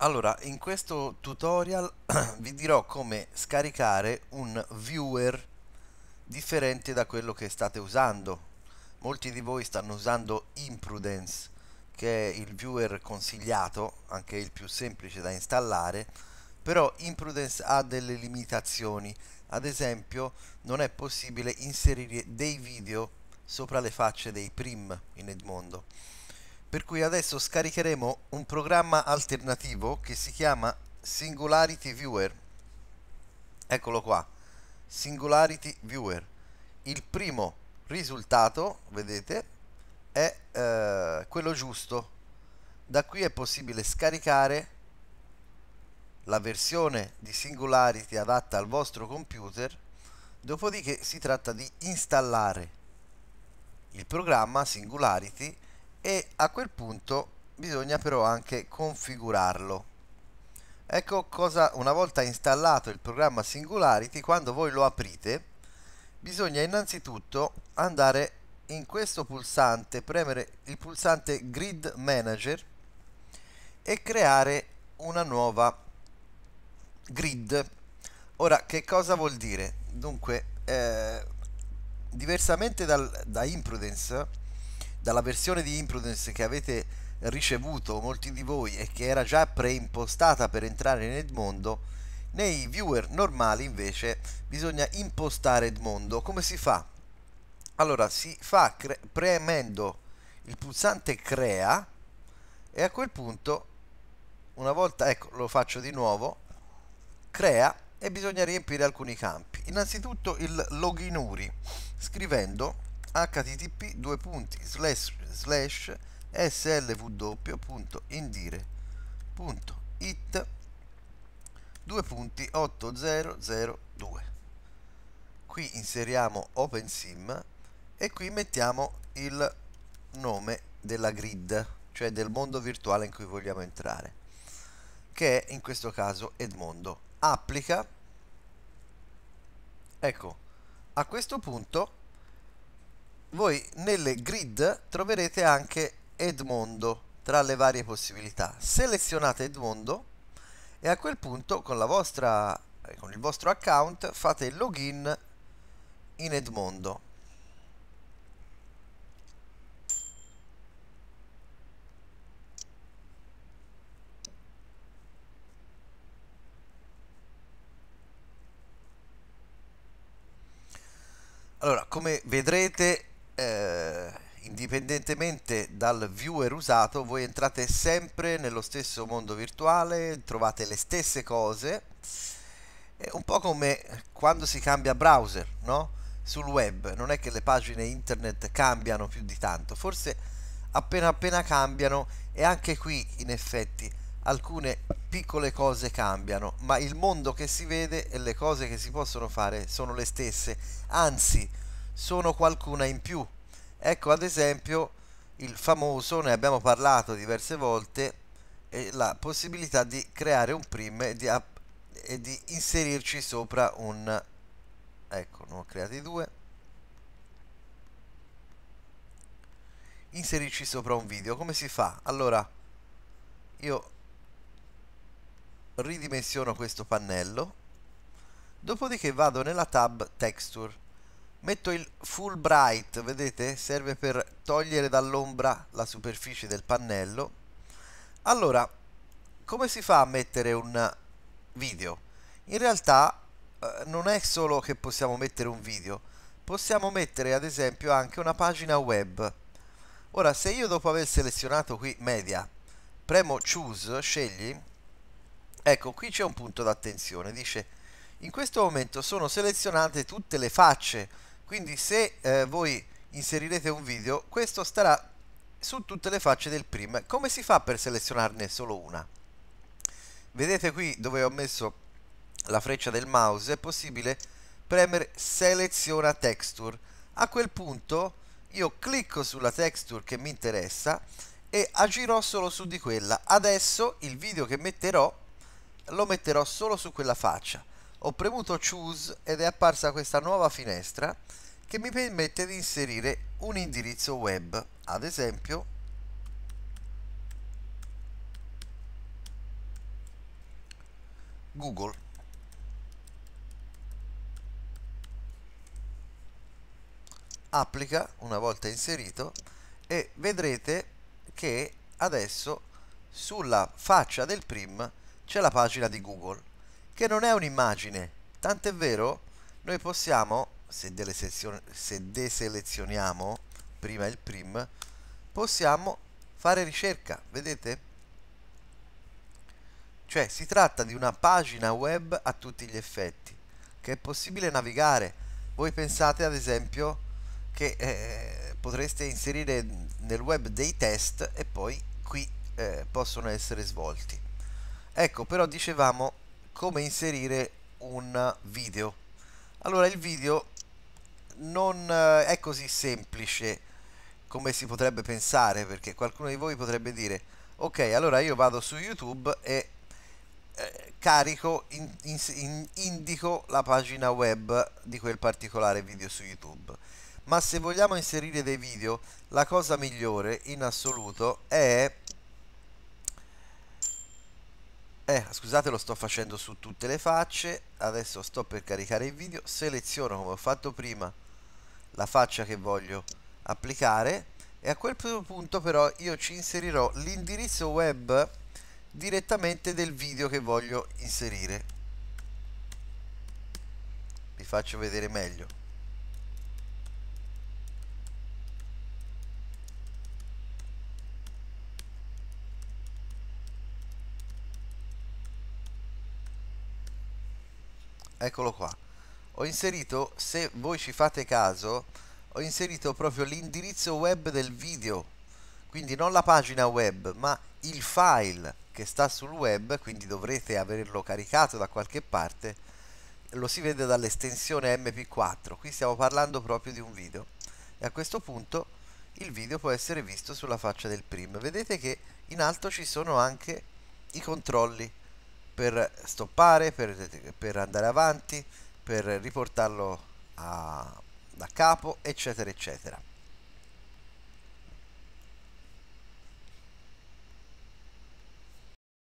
Allora, in questo tutorial vi dirò come scaricare un viewer differente da quello che state usando. Molti di voi stanno usando Imprudence, che è il viewer consigliato, anche il più semplice da installare, però Imprudence ha delle limitazioni. Ad esempio, non è possibile inserire dei video sopra le facce dei prim in Edmondo per cui adesso scaricheremo un programma alternativo che si chiama Singularity Viewer. Eccolo qua, Singularity Viewer. Il primo risultato, vedete, è eh, quello giusto. Da qui è possibile scaricare la versione di Singularity adatta al vostro computer, dopodiché si tratta di installare il programma Singularity e a quel punto bisogna però anche configurarlo. Ecco cosa una volta installato il programma Singularity quando voi lo aprite bisogna innanzitutto andare in questo pulsante, premere il pulsante Grid Manager e creare una nuova grid. Ora che cosa vuol dire? Dunque eh, diversamente dal, da Imprudence dalla versione di Imprudence che avete ricevuto molti di voi e che era già preimpostata per entrare in Edmondo, nei viewer normali invece bisogna impostare Edmondo. Come si fa? Allora si fa premendo il pulsante crea e a quel punto una volta, ecco lo faccio di nuovo, crea e bisogna riempire alcuni campi. Innanzitutto il loginuri scrivendo http due punti slash slash slw.indire.it 2.8002 qui inseriamo OpenSim e qui mettiamo il nome della grid cioè del mondo virtuale in cui vogliamo entrare che è in questo caso Edmondo applica ecco a questo punto voi nelle grid troverete anche Edmondo tra le varie possibilità. Selezionate Edmondo e a quel punto con, vostra, eh, con il vostro account fate il login in Edmondo. Allora, come vedrete eh, indipendentemente dal viewer usato, voi entrate sempre nello stesso mondo virtuale, trovate le stesse cose, è un po' come quando si cambia browser, no? Sul web, non è che le pagine internet cambiano più di tanto, forse appena appena cambiano e anche qui in effetti alcune piccole cose cambiano, ma il mondo che si vede e le cose che si possono fare sono le stesse, anzi sono qualcuna in più. Ecco ad esempio il famoso, ne abbiamo parlato diverse volte, la possibilità di creare un prim e di, e di inserirci sopra un... ecco, ne ho creati due. Inserirci sopra un video. Come si fa? Allora, io ridimensiono questo pannello, dopodiché vado nella tab Texture Metto il full bright, vedete? Serve per togliere dall'ombra la superficie del pannello. Allora, come si fa a mettere un video? In realtà eh, non è solo che possiamo mettere un video, possiamo mettere ad esempio anche una pagina web. Ora, se io dopo aver selezionato qui media, premo choose, scegli, ecco qui c'è un punto d'attenzione, dice in questo momento sono selezionate tutte le facce quindi se eh, voi inserirete un video, questo starà su tutte le facce del prim. Come si fa per selezionarne solo una? Vedete qui dove ho messo la freccia del mouse, è possibile premere seleziona texture. A quel punto io clicco sulla texture che mi interessa e agirò solo su di quella. Adesso il video che metterò lo metterò solo su quella faccia ho premuto Choose ed è apparsa questa nuova finestra che mi permette di inserire un indirizzo web, ad esempio Google. Applica una volta inserito e vedrete che adesso sulla faccia del prim c'è la pagina di Google che non è un'immagine. Tant'è vero, noi possiamo, se, se deselezioniamo prima il prim, possiamo fare ricerca, vedete? Cioè si tratta di una pagina web a tutti gli effetti, che è possibile navigare. Voi pensate ad esempio che eh, potreste inserire nel web dei test e poi qui eh, possono essere svolti. Ecco, però dicevamo come inserire un video allora il video non eh, è così semplice come si potrebbe pensare perché qualcuno di voi potrebbe dire ok allora io vado su youtube e eh, carico in, in, indico la pagina web di quel particolare video su youtube ma se vogliamo inserire dei video la cosa migliore in assoluto è eh, scusate lo sto facendo su tutte le facce, adesso sto per caricare il video, seleziono come ho fatto prima la faccia che voglio applicare e a quel punto però io ci inserirò l'indirizzo web direttamente del video che voglio inserire. Vi faccio vedere meglio. eccolo qua ho inserito se voi ci fate caso ho inserito proprio l'indirizzo web del video quindi non la pagina web ma il file che sta sul web quindi dovrete averlo caricato da qualche parte lo si vede dall'estensione mp4 qui stiamo parlando proprio di un video e a questo punto il video può essere visto sulla faccia del prim vedete che in alto ci sono anche i controlli per stoppare, per, per andare avanti, per riportarlo a, da capo, eccetera, eccetera.